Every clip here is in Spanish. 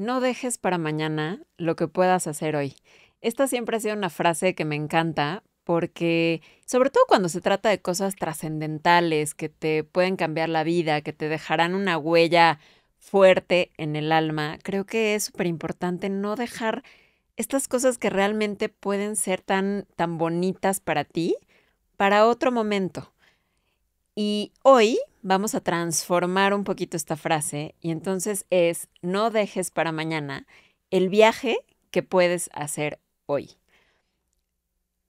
no dejes para mañana lo que puedas hacer hoy. Esta siempre ha sido una frase que me encanta porque, sobre todo cuando se trata de cosas trascendentales que te pueden cambiar la vida, que te dejarán una huella fuerte en el alma, creo que es súper importante no dejar estas cosas que realmente pueden ser tan, tan bonitas para ti para otro momento. Y hoy vamos a transformar un poquito esta frase y entonces es, no dejes para mañana el viaje que puedes hacer hoy.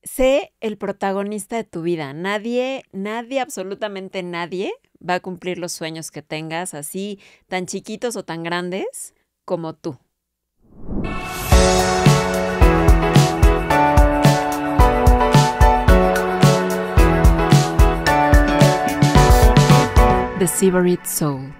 Sé el protagonista de tu vida. Nadie, nadie, absolutamente nadie va a cumplir los sueños que tengas, así tan chiquitos o tan grandes como tú. The Soul.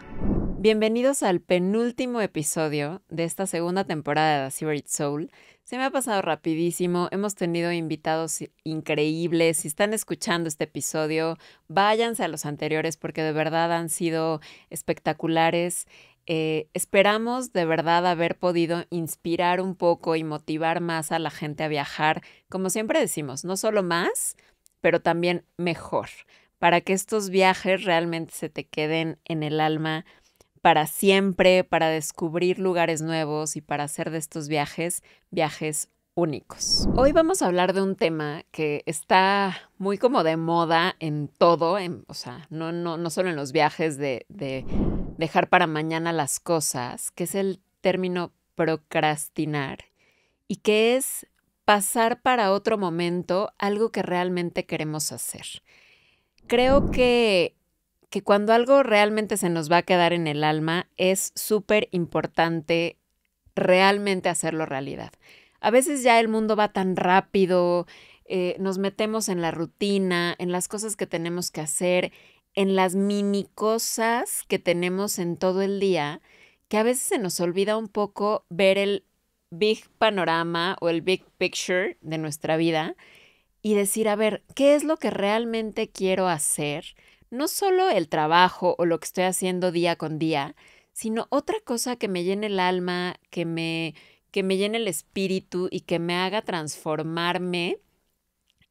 Bienvenidos al penúltimo episodio de esta segunda temporada de The Soul. Se me ha pasado rapidísimo, hemos tenido invitados increíbles. Si están escuchando este episodio, váyanse a los anteriores porque de verdad han sido espectaculares. Eh, esperamos de verdad haber podido inspirar un poco y motivar más a la gente a viajar, como siempre decimos, no solo más, pero también mejor para que estos viajes realmente se te queden en el alma para siempre, para descubrir lugares nuevos y para hacer de estos viajes viajes únicos. Hoy vamos a hablar de un tema que está muy como de moda en todo, en, o sea, no, no, solo en los viajes de, de dejar para mañana las cosas, que es el término procrastinar y que es pasar para otro momento algo que realmente queremos hacer creo que, cuando algo realmente se nos va a quedar en el alma, es súper importante realmente hacerlo realidad. A veces ya el mundo va tan rápido, eh, nos metemos en la rutina, en las cosas que tenemos que hacer, en las mini cosas que tenemos en todo el día, que a veces se nos olvida un poco ver el big panorama o el big picture de nuestra vida y decir, a ver, ¿qué es lo que realmente quiero hacer? No solo el trabajo o lo que estoy haciendo día con día, sino otra cosa que me llene el alma, que me, que me llene el espíritu y que me haga transformarme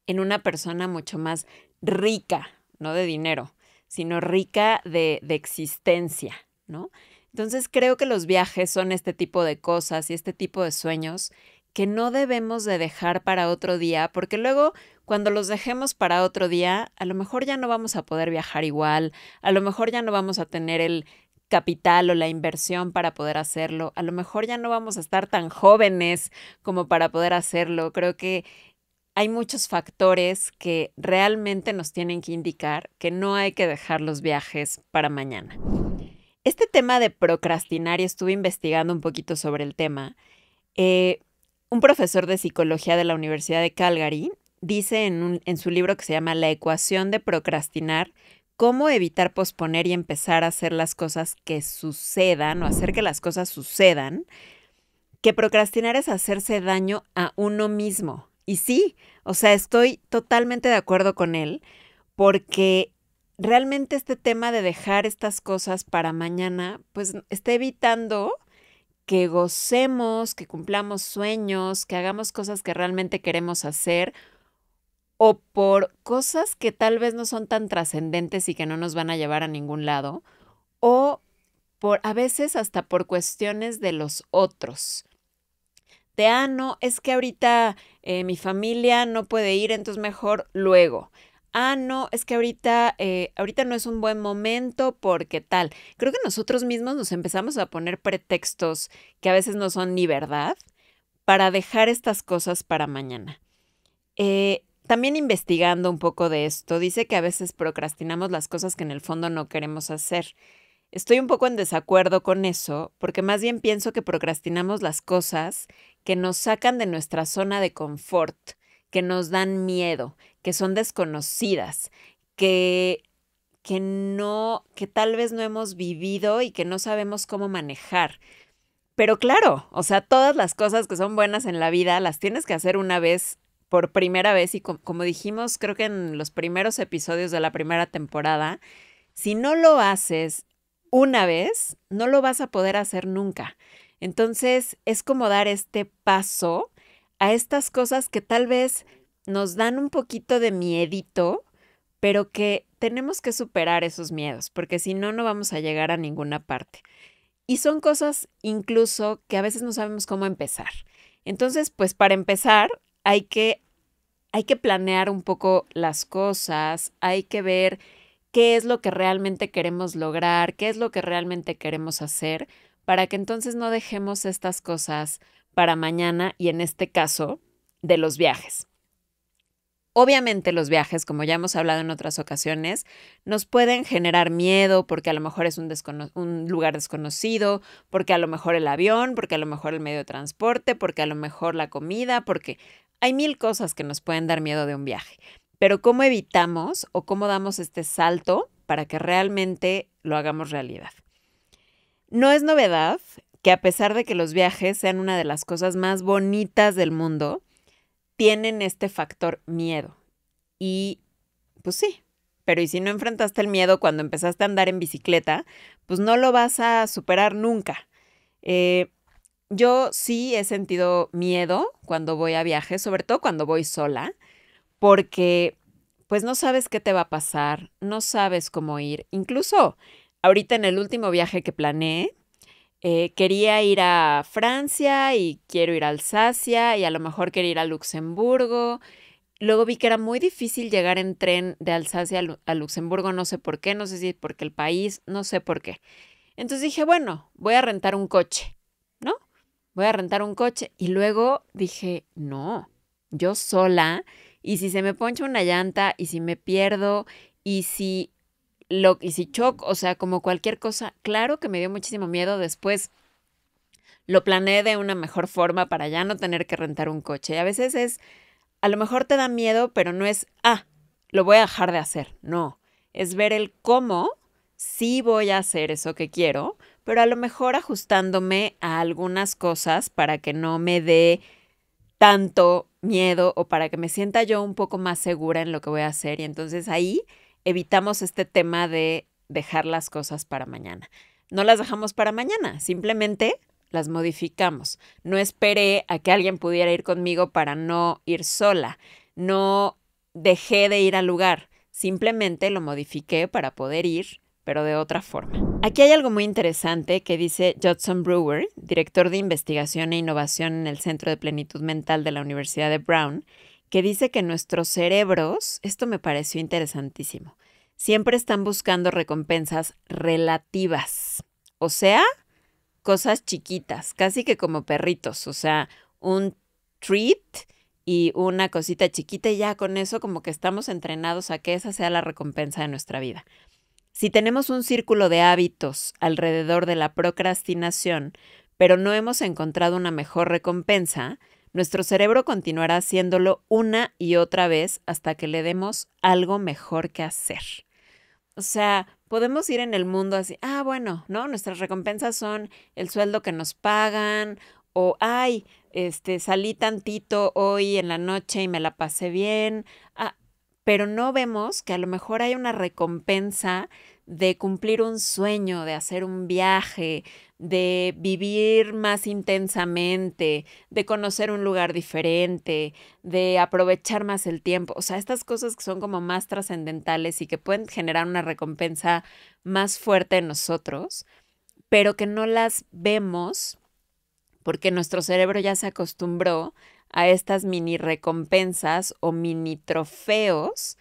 en una persona mucho más rica, no de dinero, sino rica de, de existencia, ¿no? Entonces creo que los viajes son este tipo de cosas y este tipo de sueños que no debemos de dejar para otro día, porque luego cuando los dejemos para otro día, a lo mejor ya no vamos a poder viajar igual, a lo mejor ya no vamos a tener el capital o la inversión para poder hacerlo, a lo mejor ya no vamos a estar tan jóvenes como para poder hacerlo. Creo que hay muchos factores que realmente nos tienen que indicar que no hay que dejar los viajes para mañana. Este tema de procrastinar, y estuve investigando un poquito sobre el tema, eh, un profesor de psicología de la Universidad de Calgary dice en, su libro que se llama La ecuación de procrastinar, cómo evitar posponer y empezar a hacer las cosas que sucedan o hacer que las cosas sucedan, que procrastinar es hacerse daño a uno mismo. Y sí, o sea, estoy totalmente de acuerdo con él, porque realmente este tema de dejar estas cosas para mañana, pues está evitando que gocemos, que cumplamos sueños, que hagamos cosas que realmente queremos hacer o por cosas que tal vez no son tan trascendentes y que no nos van a llevar a ningún lado o por a veces hasta por cuestiones de los otros. De, ah, no, es que ahorita eh, mi familia no puede ir, entonces mejor luego ah, no, es que ahorita, eh, ahorita no es un buen momento porque tal. Creo que nosotros mismos nos empezamos a poner pretextos que a veces no son ni verdad para dejar estas cosas para mañana. Eh, también investigando un poco de esto, dice que a veces procrastinamos las cosas que en el fondo no queremos hacer. Estoy un poco en desacuerdo con eso, porque más bien pienso que procrastinamos las cosas que nos sacan de nuestra zona de confort que nos dan miedo, que son desconocidas, que, que no, que tal vez no hemos vivido y que no sabemos cómo manejar. Pero claro, o sea, todas las cosas que son buenas en la vida las tienes que hacer una vez por primera vez y como dijimos creo que en los primeros episodios de la primera temporada, si no lo haces una vez, no lo vas a poder hacer nunca. Entonces es como dar este paso a estas cosas que tal vez nos dan un poquito de miedito, pero que tenemos que superar esos miedos, porque si no, no vamos a llegar a ninguna parte. Y son cosas incluso que a veces no sabemos cómo empezar. Entonces, pues para empezar, hay que, hay que planear un poco las cosas, hay que ver qué es lo que realmente queremos lograr, qué es lo que realmente queremos hacer, para que entonces no dejemos estas cosas para mañana y en este caso de los viajes. Obviamente los viajes, como ya hemos hablado en otras ocasiones, nos pueden generar miedo porque a lo mejor es un, lugar desconocido, porque a lo mejor el avión, porque a lo mejor el medio de transporte, porque a lo mejor la comida, porque hay mil cosas que nos pueden dar miedo de un viaje. Pero ¿cómo evitamos o cómo damos este salto para que realmente lo hagamos realidad? No es novedad que a pesar de que los viajes sean una de las cosas más bonitas del mundo, tienen este factor miedo. Y pues sí, pero ¿y si no enfrentaste el miedo cuando empezaste a andar en bicicleta? Pues no lo vas a superar nunca. Eh, yo sí he sentido miedo cuando voy a viajes, sobre todo cuando voy sola, porque pues no sabes qué te va a pasar, no sabes cómo ir. Incluso ahorita en el último viaje que planeé, eh, quería ir a Francia y quiero ir a Alsacia y a lo mejor quería ir a Luxemburgo. Luego vi que era muy difícil llegar en tren de Alsacia a, Luxemburgo, no sé por qué, no sé si porque el país, no sé por qué. Entonces dije, bueno, voy a rentar un coche, ¿no? Voy a rentar un coche. Y luego dije, no, yo sola. Y si se me poncha una llanta y si me pierdo y si lo, y si choc, o sea, como cualquier cosa, claro que me dio muchísimo miedo después. Lo planeé de una mejor forma para ya no tener que rentar un coche. Y a veces es, a lo mejor te da miedo, pero no es, ah, lo voy a dejar de hacer. No, es ver el cómo sí voy a hacer eso que quiero, pero a lo mejor ajustándome a algunas cosas para que no me dé tanto miedo o para que me sienta yo un poco más segura en lo que voy a hacer. Y entonces ahí evitamos este tema de dejar las cosas para mañana. No las dejamos para mañana, simplemente las modificamos. No esperé a que alguien pudiera ir conmigo para no ir sola. No dejé de ir al lugar, simplemente lo modifiqué para poder ir, pero de otra forma. Aquí hay algo muy interesante que dice Judson Brewer, director de investigación e innovación en el Centro de Plenitud Mental de la Universidad de Brown, que dice que nuestros cerebros, esto me pareció interesantísimo, siempre están buscando recompensas relativas, o sea, cosas chiquitas, casi que como perritos, o sea, un treat y una cosita chiquita y ya con eso como que estamos entrenados a que esa sea la recompensa de nuestra vida. Si tenemos un círculo de hábitos alrededor de la procrastinación, pero no hemos encontrado una mejor recompensa, nuestro cerebro continuará haciéndolo una y otra vez hasta que le demos algo mejor que hacer. O sea, podemos ir en el mundo así, ah, bueno, ¿no? Nuestras recompensas son el sueldo que nos pagan o, ay, este, salí tantito hoy en la noche y me la pasé bien, pero no vemos que a lo mejor hay una recompensa de cumplir un sueño, de hacer un viaje, de vivir más intensamente, de conocer un lugar diferente, de aprovechar más el tiempo. O sea, estas cosas que son como más trascendentales y que pueden generar una recompensa más fuerte en nosotros, pero que no las vemos porque nuestro cerebro ya se acostumbró a estas mini recompensas o mini trofeos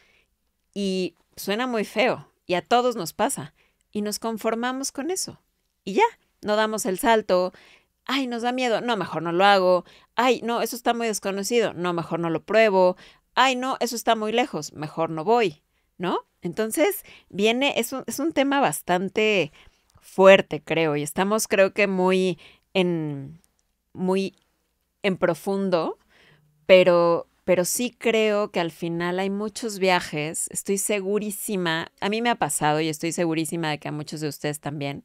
y suena muy feo y a todos nos pasa y nos conformamos con eso y ya, no damos el salto, ay, nos da miedo, no, mejor no lo hago, ay, no, eso está muy desconocido, no, mejor no lo pruebo, ay, no, eso está muy lejos, mejor no voy, ¿no? Entonces, viene, es un, es un tema bastante fuerte, creo, y estamos, creo que muy en, muy en profundo pero, pero sí creo que al final hay muchos viajes, estoy segurísima, a mí me ha pasado y estoy segurísima de que a muchos de ustedes también,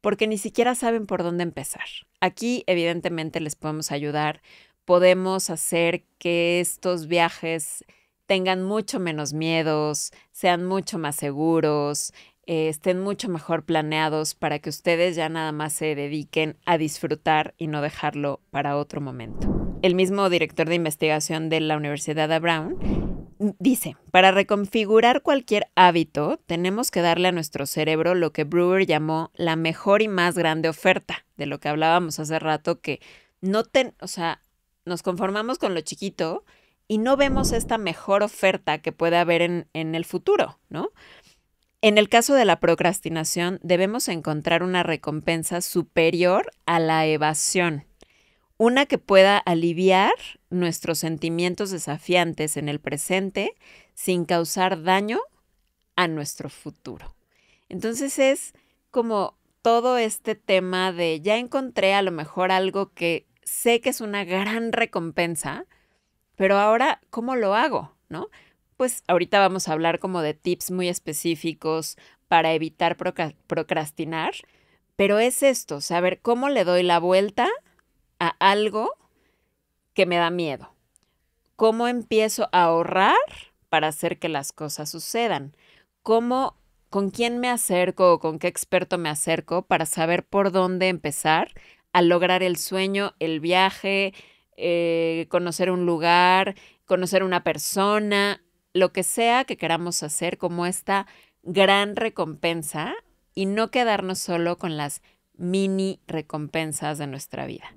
porque ni siquiera saben por dónde empezar. Aquí evidentemente les podemos ayudar, podemos hacer que estos viajes tengan mucho menos miedos, sean mucho más seguros, eh, estén mucho mejor planeados para que ustedes ya nada más se dediquen a disfrutar y no dejarlo para otro momento el mismo director de investigación de la Universidad de Brown, dice, para reconfigurar cualquier hábito, tenemos que darle a nuestro cerebro lo que Brewer llamó la mejor y más grande oferta, de lo que hablábamos hace rato, que no ten, o sea, nos conformamos con lo chiquito y no vemos esta mejor oferta que puede haber en, en el futuro, ¿no? En el caso de la procrastinación, debemos encontrar una recompensa superior a la evasión. Una que pueda aliviar nuestros sentimientos desafiantes en el presente sin causar daño a nuestro futuro. Entonces es como todo este tema de ya encontré a lo mejor algo que sé que es una gran recompensa, pero ahora, ¿cómo lo hago? ¿No? Pues ahorita vamos a hablar como de tips muy específicos para evitar procrastinar, pero es esto, saber cómo le doy la vuelta a algo que me da miedo. ¿Cómo empiezo a ahorrar para hacer que las cosas sucedan? ¿Cómo, con quién me acerco o con qué experto me acerco para saber por dónde empezar a lograr el sueño, el viaje, eh, conocer un lugar, conocer una persona, lo que sea que queramos hacer como esta gran recompensa y no quedarnos solo con las mini recompensas de nuestra vida.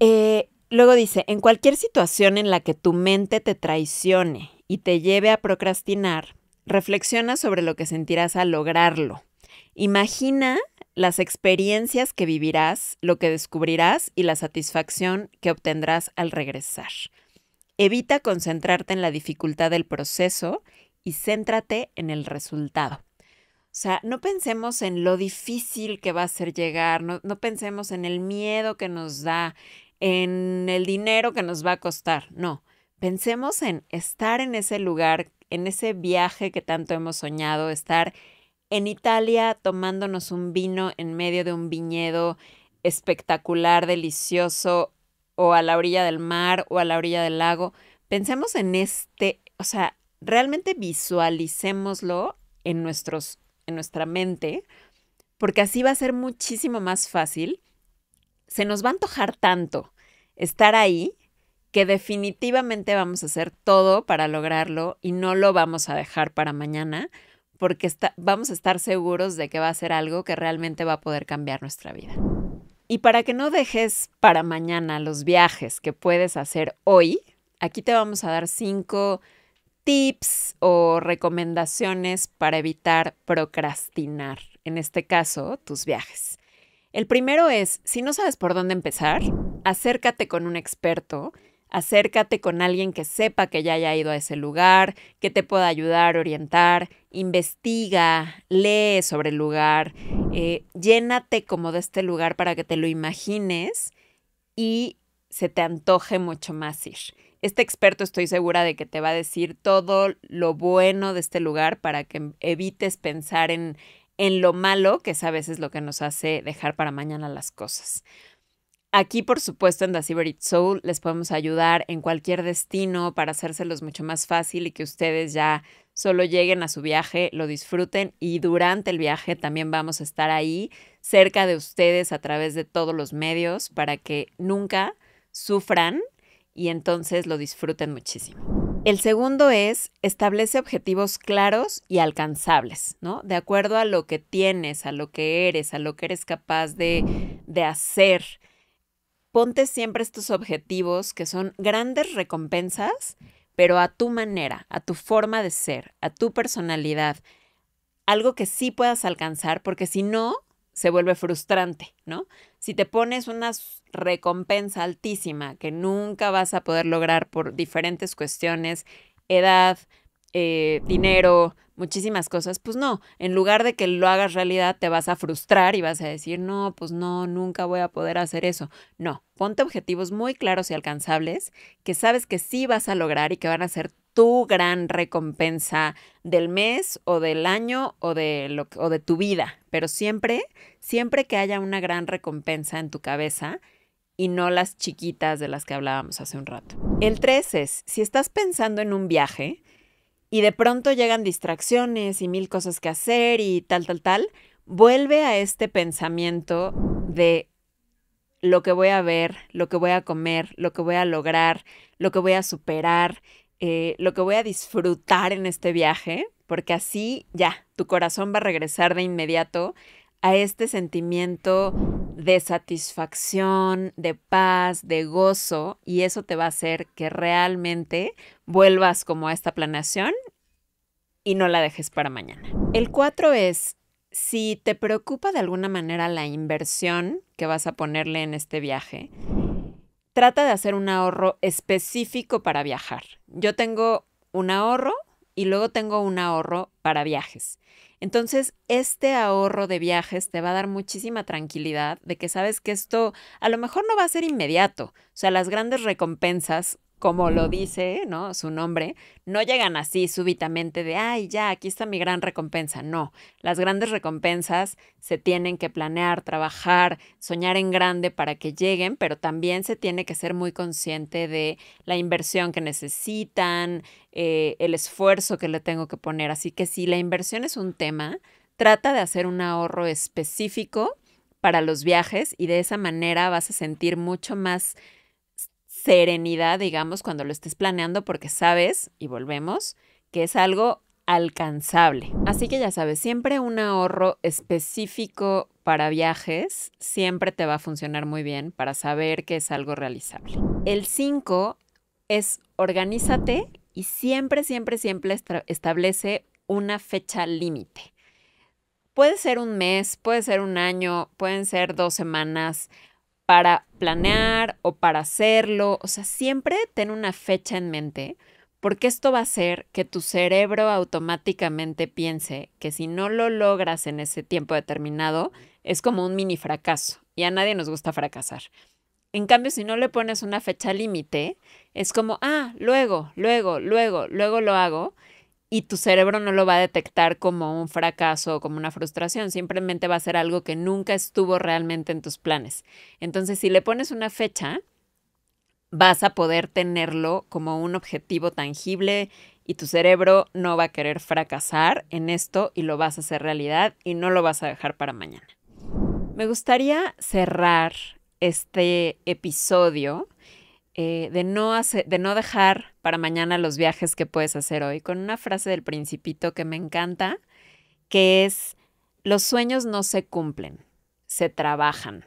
Eh, luego dice, en cualquier situación en la que tu mente te traicione y te lleve a procrastinar, reflexiona sobre lo que sentirás al lograrlo. Imagina las experiencias que vivirás, lo que descubrirás y la satisfacción que obtendrás al regresar. Evita concentrarte en la dificultad del proceso y céntrate en el resultado. O sea, no pensemos en lo difícil que va a ser llegar, no pensemos en el miedo que nos da, en el dinero que nos va a costar, no. Pensemos en estar en ese lugar, en ese viaje que tanto hemos soñado, estar en Italia tomándonos un vino en medio de un viñedo espectacular, delicioso, o a la orilla del mar o a la orilla del lago. Pensemos en este, o sea, realmente visualicémoslo en, nuestros, en nuestra mente, porque así va a ser muchísimo más fácil se nos va a antojar tanto estar ahí que definitivamente vamos a hacer todo para lograrlo y no lo vamos a dejar para mañana porque vamos a estar seguros de que va a ser algo que realmente va a poder cambiar nuestra vida. Y para que no dejes para mañana los viajes que puedes hacer hoy, aquí te vamos a dar cinco tips o recomendaciones para evitar procrastinar, en este caso, tus viajes. El primero es, si no sabes por dónde empezar, acércate con un experto, acércate con alguien que sepa que ya haya ido a ese lugar, que te pueda ayudar, orientar, investiga, lee sobre el lugar, eh, llénate como de este lugar para que te lo imagines y se te antoje mucho más ir. Este experto estoy segura de que te va a decir todo lo bueno de este lugar para que evites pensar en, en lo malo, que es a veces lo que nos hace dejar para mañana las cosas. Aquí, por supuesto, en The Soul les podemos ayudar en cualquier destino para hacérselos mucho más fácil y que ustedes ya solo lleguen a su viaje, lo disfruten y durante el viaje también vamos a estar ahí cerca de ustedes a través de todos los medios para que nunca sufran y entonces lo disfruten muchísimo. El segundo es, establece objetivos claros y alcanzables, ¿no? De acuerdo a lo que tienes, a lo que eres, a lo que eres capaz de, de hacer. Ponte siempre estos objetivos que son grandes recompensas, pero a tu manera, a tu forma de ser, a tu personalidad. Algo que sí puedas alcanzar, porque si no, se vuelve frustrante, ¿no? Si te pones una recompensa altísima que nunca vas a poder lograr por diferentes cuestiones, edad, eh, dinero, muchísimas cosas, pues no, en lugar de que lo hagas realidad te vas a frustrar y vas a decir, no, pues no, nunca voy a poder hacer eso. No, ponte objetivos muy claros y alcanzables que sabes que sí vas a lograr y que van a ser tu gran recompensa del mes o del año o de, lo, o de tu vida, pero siempre, siempre que haya una gran recompensa en tu cabeza, y no las chiquitas de las que hablábamos hace un rato. El 3 es, si estás pensando en un viaje, y de pronto llegan distracciones y mil cosas que hacer y tal, tal, tal, vuelve a este pensamiento de lo que voy a ver, lo que voy a comer, lo que voy a lograr, lo que voy a superar, eh, lo que voy a disfrutar en este viaje, porque así ya, tu corazón va a regresar de inmediato a este sentimiento de satisfacción, de paz, de gozo, y eso te va a hacer que realmente vuelvas como a esta planeación y no la dejes para mañana. El cuatro es, si te preocupa de alguna manera la inversión que vas a ponerle en este viaje, trata de hacer un ahorro específico para viajar. Yo tengo un ahorro y luego tengo un ahorro para viajes. Entonces, este ahorro de viajes te va a dar muchísima tranquilidad de que sabes que esto a lo mejor no va a ser inmediato. O sea, las grandes recompensas como lo dice, ¿no? Su nombre, no llegan así súbitamente de, ay, ya, aquí está mi gran recompensa. No, las grandes recompensas se tienen que planear, trabajar, soñar en grande para que lleguen, pero también se tiene que ser muy consciente de la inversión que necesitan, eh, el esfuerzo que le tengo que poner. Así que si la inversión es un tema, trata de hacer un ahorro específico para los viajes y de esa manera vas a sentir mucho más serenidad, digamos, cuando lo estés planeando porque sabes, y volvemos, que es algo alcanzable. Así que ya sabes, siempre un ahorro específico para viajes siempre te va a funcionar muy bien para saber que es algo realizable. El 5 es organízate y siempre, siempre, siempre establece una fecha límite. Puede ser un mes, puede ser un año, pueden ser dos semanas, para planear o para hacerlo. O sea, siempre ten una fecha en mente, porque esto va a hacer que tu cerebro automáticamente piense que si no lo logras en ese tiempo determinado, es como un mini fracaso y a nadie nos gusta fracasar. En cambio, si no le pones una fecha límite, es como, ah, luego, luego, luego, luego lo hago y tu cerebro no lo va a detectar como un fracaso o como una frustración, simplemente va a ser algo que nunca estuvo realmente en tus planes. Entonces, si le pones una fecha, vas a poder tenerlo como un objetivo tangible y tu cerebro no va a querer fracasar en esto y lo vas a hacer realidad y no lo vas a dejar para mañana. Me gustaría cerrar este episodio eh, de, no de no dejar para mañana los viajes que puedes hacer hoy, con una frase del principito que me encanta, que es, los sueños no se cumplen, se trabajan.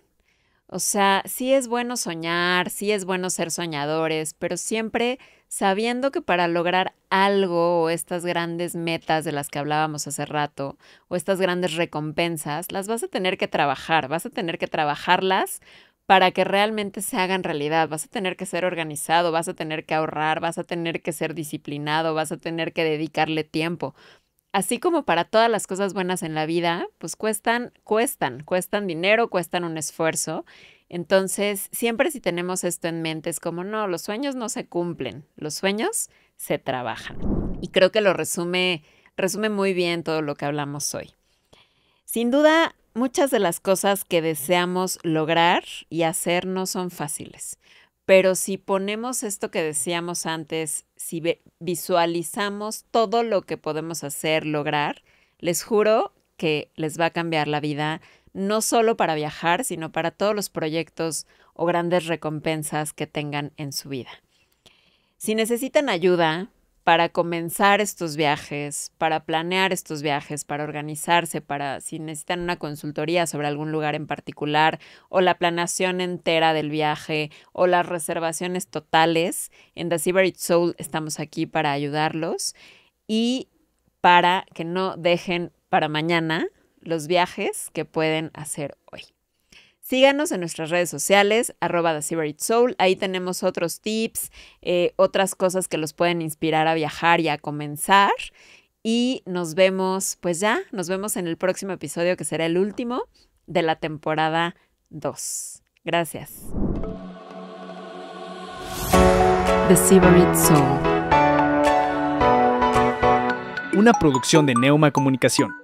O sea, sí es bueno soñar, sí es bueno ser soñadores, pero siempre sabiendo que para lograr algo o estas grandes metas de las que hablábamos hace rato, o estas grandes recompensas, las vas a tener que trabajar, vas a tener que trabajarlas para que realmente se hagan realidad. Vas a tener que ser organizado, vas a tener que ahorrar, vas a tener que ser disciplinado, vas a tener que dedicarle tiempo. Así como para todas las cosas buenas en la vida, pues cuestan, cuestan, cuestan dinero, cuestan un esfuerzo. Entonces, siempre si tenemos esto en mente, es como, no, los sueños no se cumplen, los sueños se trabajan. Y creo que lo resume, resume muy bien todo lo que hablamos hoy. Sin duda, muchas de las cosas que deseamos lograr y hacer no son fáciles, pero si ponemos esto que decíamos antes, si visualizamos todo lo que podemos hacer, lograr, les juro que les va a cambiar la vida, no solo para viajar, sino para todos los proyectos o grandes recompensas que tengan en su vida. Si necesitan ayuda, para comenzar estos viajes, para planear estos viajes, para organizarse, para si necesitan una consultoría sobre algún lugar en particular, o la planeación entera del viaje, o las reservaciones totales. En The It Soul estamos aquí para ayudarlos y para que no dejen para mañana los viajes que pueden hacer hoy. Síganos en nuestras redes sociales, arroba The Soul. Ahí tenemos otros tips, eh, otras cosas que los pueden inspirar a viajar y a comenzar. Y nos vemos, pues ya, nos vemos en el próximo episodio que será el último de la temporada 2. Gracias. The Una producción de Neuma Comunicación.